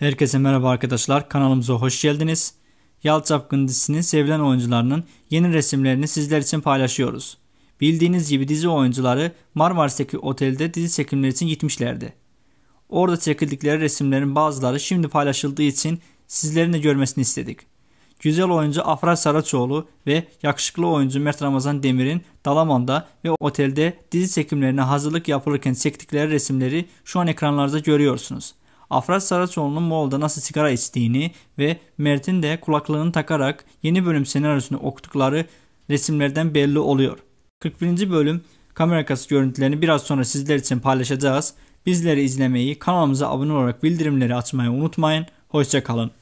Herkese merhaba arkadaşlar kanalımıza hoş geldiniz. Yal Çapkın dizisinin sevilen oyuncularının yeni resimlerini sizler için paylaşıyoruz. Bildiğiniz gibi dizi oyuncuları Marmaris'teki otelde dizi çekimleri için gitmişlerdi. Orada çekildikleri resimlerin bazıları şimdi paylaşıldığı için sizlerin de görmesini istedik. Güzel oyuncu Afra Saraçoğlu ve yakışıklı oyuncu Mert Ramazan Demir'in Dalaman'da ve otelde dizi çekimlerine hazırlık yapılırken çektikleri resimleri şu an ekranlarda görüyorsunuz. Afra Saraçoğlu'nun Moğol'da nasıl sigara içtiğini ve Mert'in de kulaklığını takarak yeni bölüm senaryosunu okudukları resimlerden belli oluyor. 41. bölüm kamera arkası görüntülerini biraz sonra sizler için paylaşacağız. Bizleri izlemeyi, kanalımıza abone olarak bildirimleri açmayı unutmayın. Hoşçakalın.